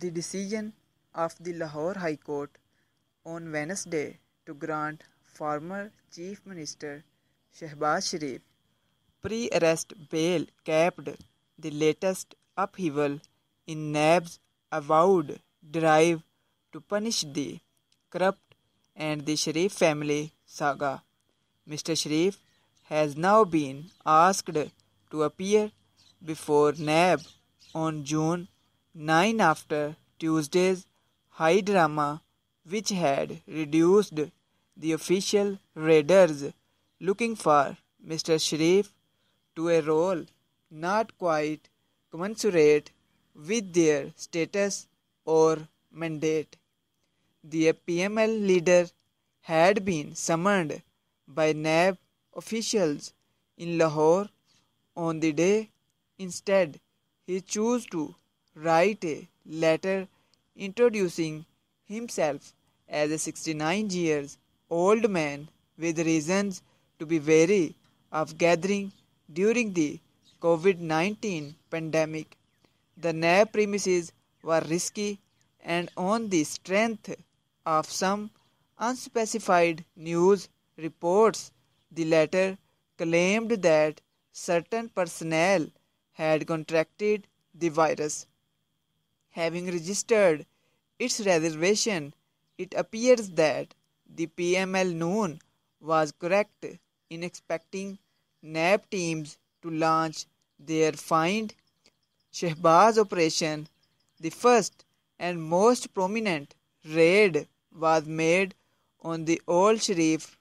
the decision of the Lahore High Court on Wednesday to grant former Chief Minister Shehbaz Sharif pre arrest bail capped the latest upheaval in NAB's avowed drive to punish the corrupt and the Sharif family saga. Mr. Sharif has now been asked to appear before NAB on June nine after Tuesday's high drama, which had reduced the official raiders looking for Mr. Sharif to a role not quite commensurate with their status or mandate. The PML leader had been summoned by NAB officials in Lahore on the day. Instead, he chose to Write a letter, introducing himself as a 69 years old man with reasons to be wary of gathering during the COVID 19 pandemic. The NAB premises were risky and on the strength of some unspecified news reports, the letter claimed that certain personnel had contracted the virus having registered its reservation, it appears that the PML noon was correct in expecting NAB teams to launch their find Shehbaz operation. The first and most prominent raid was made on the old Sharif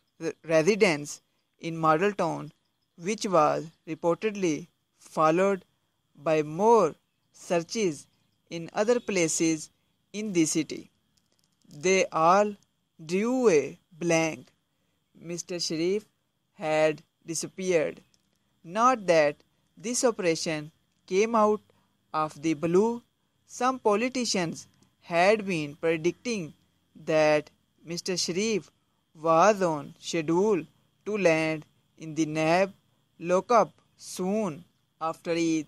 residence in Model Town, which was reportedly followed by more searches in other places in the city. They all drew a blank. Mr. Sharif had disappeared. Not that this operation came out of the blue. Some politicians had been predicting that Mr. Sharif was on schedule to land in the Nab lockup soon after Eid.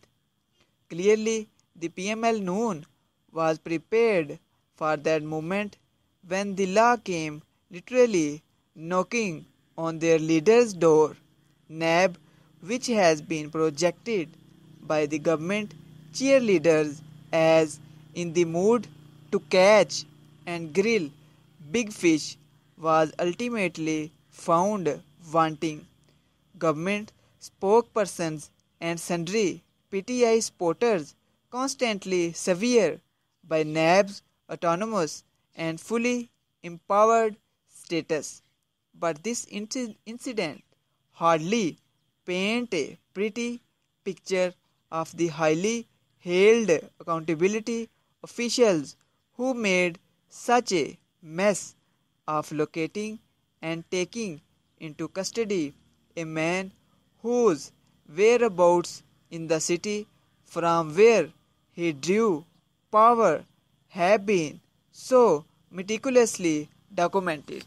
Clearly, the PML Noon was prepared for that moment when the law came literally knocking on their leader's door. NAB, which has been projected by the government cheerleaders as in the mood to catch and grill big fish, was ultimately found wanting. Government spokespersons and sundry PTI supporters constantly severe by NAB's autonomous and fully empowered status. But this incident hardly paint a pretty picture of the highly hailed accountability officials who made such a mess of locating and taking into custody a man whose whereabouts in the city from where he drew power have been so meticulously documented.